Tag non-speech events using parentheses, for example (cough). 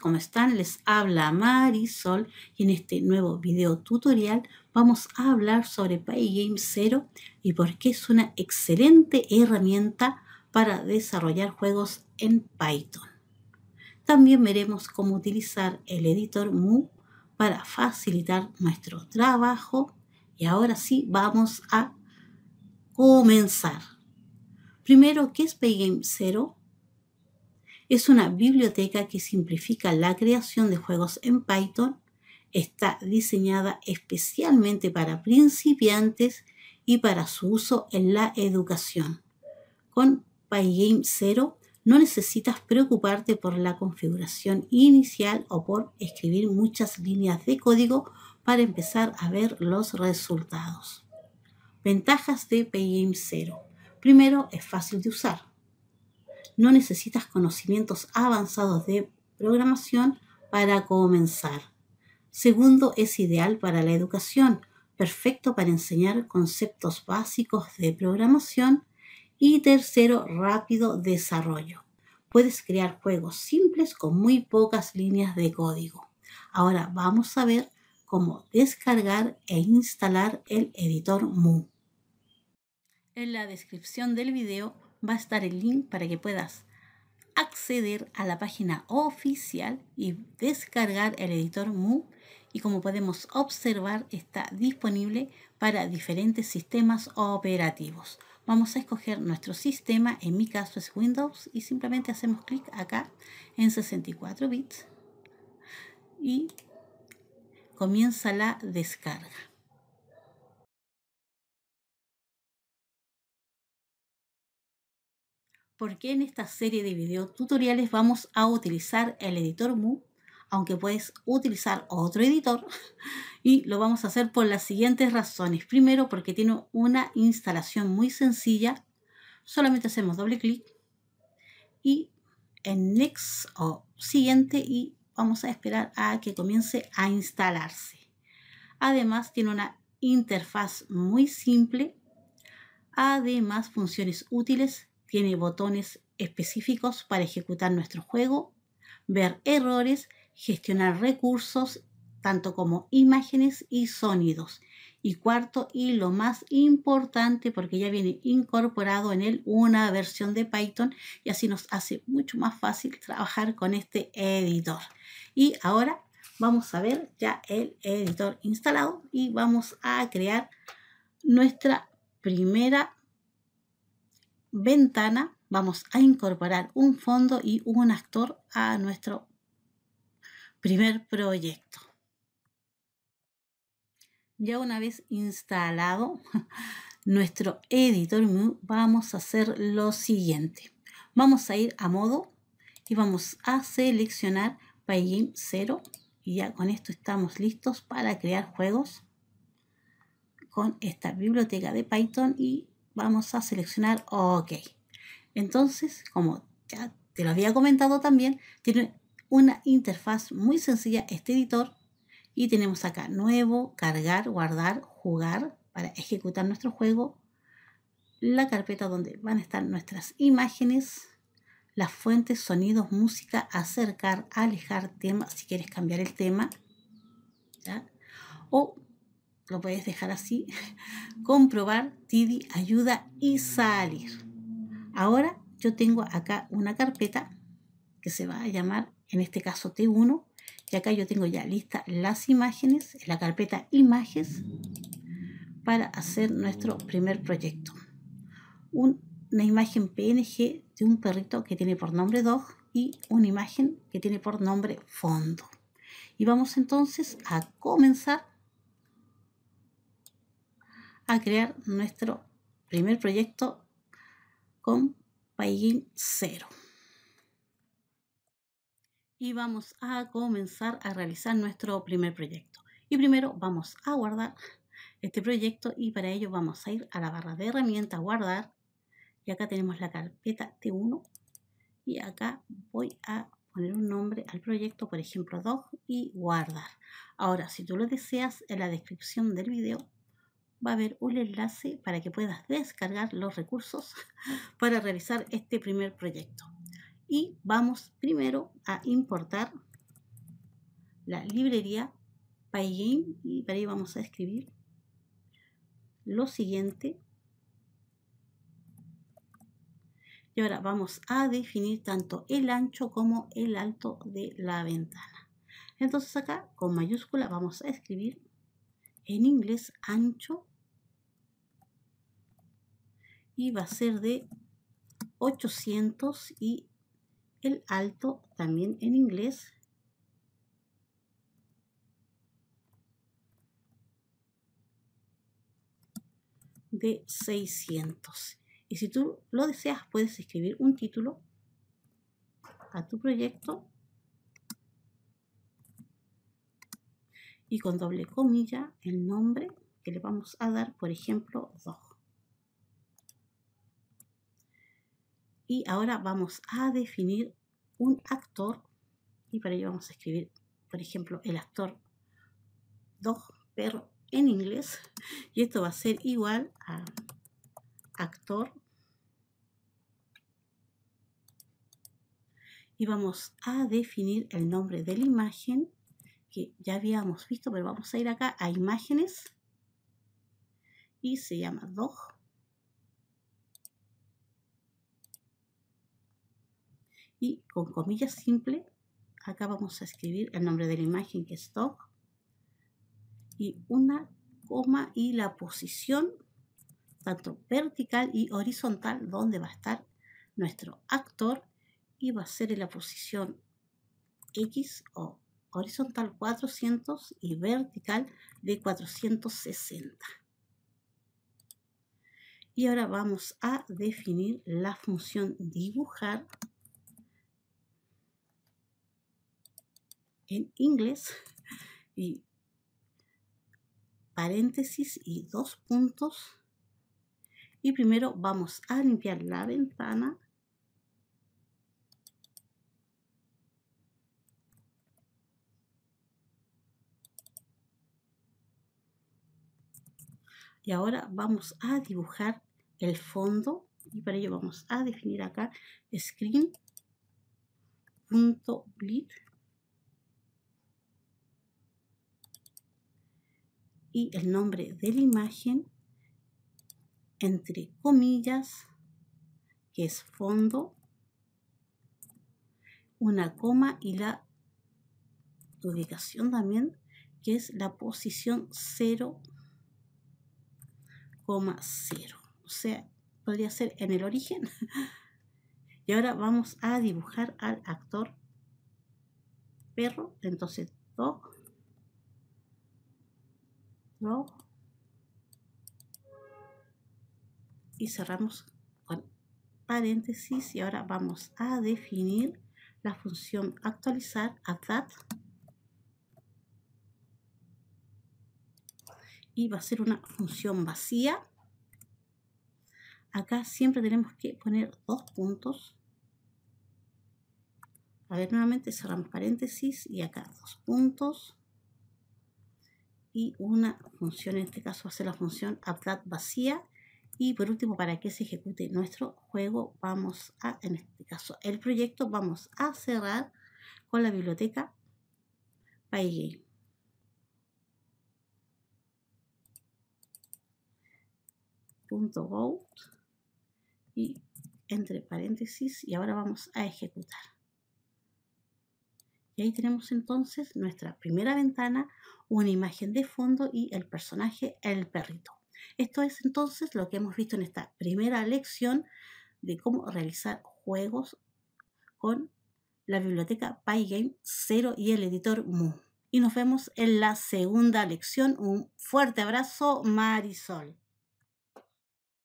¿cómo están? Les habla Marisol y en este nuevo video tutorial vamos a hablar sobre Paygame Zero y por qué es una excelente herramienta para desarrollar juegos en Python. También veremos cómo utilizar el editor Mu para facilitar nuestro trabajo y ahora sí vamos a comenzar. Primero, ¿qué es Paygame Zero? Es una biblioteca que simplifica la creación de juegos en Python. Está diseñada especialmente para principiantes y para su uso en la educación. Con Pygame 0 no necesitas preocuparte por la configuración inicial o por escribir muchas líneas de código para empezar a ver los resultados. Ventajas de Pygame 0. Primero, es fácil de usar no necesitas conocimientos avanzados de programación para comenzar. Segundo, es ideal para la educación, perfecto para enseñar conceptos básicos de programación. Y tercero, rápido desarrollo. Puedes crear juegos simples con muy pocas líneas de código. Ahora vamos a ver cómo descargar e instalar el editor Mu. En la descripción del video va a estar el link para que puedas acceder a la página oficial y descargar el editor MU y como podemos observar está disponible para diferentes sistemas operativos. Vamos a escoger nuestro sistema, en mi caso es Windows y simplemente hacemos clic acá en 64 bits y comienza la descarga. porque en esta serie de videotutoriales vamos a utilizar el editor Mu, aunque puedes utilizar otro editor (laughs) y lo vamos a hacer por las siguientes razones. Primero porque tiene una instalación muy sencilla, solamente hacemos doble clic y en next o siguiente y vamos a esperar a que comience a instalarse. Además tiene una interfaz muy simple, además funciones útiles tiene botones específicos para ejecutar nuestro juego, ver errores, gestionar recursos, tanto como imágenes y sonidos. Y cuarto y lo más importante, porque ya viene incorporado en él una versión de Python y así nos hace mucho más fácil trabajar con este editor. Y ahora vamos a ver ya el editor instalado y vamos a crear nuestra primera ventana vamos a incorporar un fondo y un actor a nuestro primer proyecto. Ya una vez instalado (laughs) nuestro editor vamos a hacer lo siguiente. Vamos a ir a modo y vamos a seleccionar Pygame 0 y ya con esto estamos listos para crear juegos con esta biblioteca de Python y vamos a seleccionar OK. Entonces, como ya te lo había comentado también, tiene una interfaz muy sencilla este editor y tenemos acá nuevo, cargar, guardar, jugar para ejecutar nuestro juego, la carpeta donde van a estar nuestras imágenes, las fuentes, sonidos, música, acercar, alejar tema, si quieres cambiar el tema, o lo puedes dejar así, (laughs) comprobar, Tidi ayuda y salir. Ahora yo tengo acá una carpeta que se va a llamar, en este caso T1, y acá yo tengo ya listas las imágenes, en la carpeta imágenes, para hacer nuestro primer proyecto. una imagen PNG de un perrito que tiene por nombre Dog y una imagen que tiene por nombre Fondo. Y vamos entonces a comenzar a crear nuestro primer proyecto con Paygin 0. Y vamos a comenzar a realizar nuestro primer proyecto. Y primero vamos a guardar este proyecto y para ello vamos a ir a la barra de herramientas guardar y acá tenemos la carpeta T1 y acá voy a poner un nombre al proyecto, por ejemplo dog y guardar. Ahora, si tú lo deseas, en la descripción del video va a haber un enlace para que puedas descargar los recursos (laughs) para realizar este primer proyecto. Y vamos primero a importar la librería Pygame y para ahí vamos a escribir lo siguiente. Y ahora vamos a definir tanto el ancho como el alto de la ventana. Entonces acá con mayúscula vamos a escribir en inglés ancho y va a ser de 800 y el alto también en inglés. de 600 y si tú lo deseas puedes escribir un título a tu proyecto y con doble comilla el nombre que le vamos a dar por ejemplo 2 Y ahora vamos a definir un actor y para ello vamos a escribir, por ejemplo, el actor dog perro en inglés y esto va a ser igual a actor y vamos a definir el nombre de la imagen que ya habíamos visto, pero vamos a ir acá a imágenes y se llama dog y con comillas simple, acá vamos a escribir el nombre de la imagen que es stock y una coma y la posición tanto vertical y horizontal donde va a estar nuestro actor y va a ser en la posición X o horizontal 400 y vertical de 460. Y ahora vamos a definir la función dibujar en inglés y paréntesis y dos puntos y primero vamos a limpiar la ventana y ahora vamos a dibujar el fondo y para ello vamos a definir acá screen.blit y el nombre de la imagen, entre comillas, que es fondo, una coma y la ubicación también, que es la posición 0,0. O sea, podría ser en el origen. (laughs) Y ahora vamos a dibujar al actor perro. Entonces, dos y cerramos con paréntesis y ahora vamos a definir la función actualizar that y va a ser una función vacía acá siempre tenemos que poner dos puntos a ver nuevamente cerramos paréntesis y acá dos puntos y una función, en este caso va a ser la función update vacía. Y por último, para que se ejecute nuestro juego, vamos a, en este caso, el proyecto, vamos a cerrar con la biblioteca Pygame. Punto y entre paréntesis y ahora vamos a ejecutar. Y ahí tenemos entonces nuestra primera ventana, una imagen de fondo y el personaje, el perrito. Esto es entonces lo que hemos visto en esta primera lección de cómo realizar juegos con la biblioteca Pygame 0 y el editor Mu. Y nos vemos en la segunda lección. Un fuerte abrazo, Marisol.